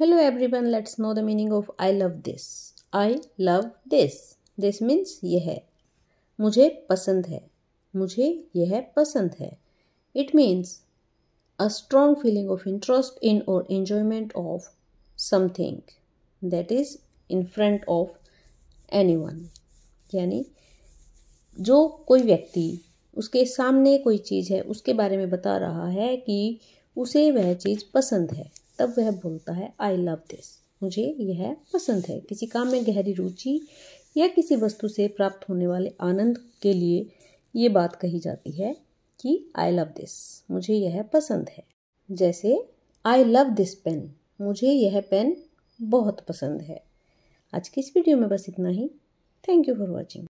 hello everyone let's know the meaning of i love this i love this this means यह मुझे पसंद है मुझे यह पसंद है it means a strong feeling of interest in or enjoyment of something that is in front of anyone यानी जो कोई व्यक्ति उसके सामने कोई चीज़ है उसके बारे में बता रहा है कि उसे वह चीज़ पसंद है तब वह बोलता है आई लव दिस मुझे यह पसंद है किसी काम में गहरी रुचि या किसी वस्तु से प्राप्त होने वाले आनंद के लिए ये बात कही जाती है कि आई लव दिस मुझे यह पसंद है जैसे आई लव दिस पेन मुझे यह पेन बहुत पसंद है आज की इस वीडियो में बस इतना ही थैंक यू फॉर वॉचिंग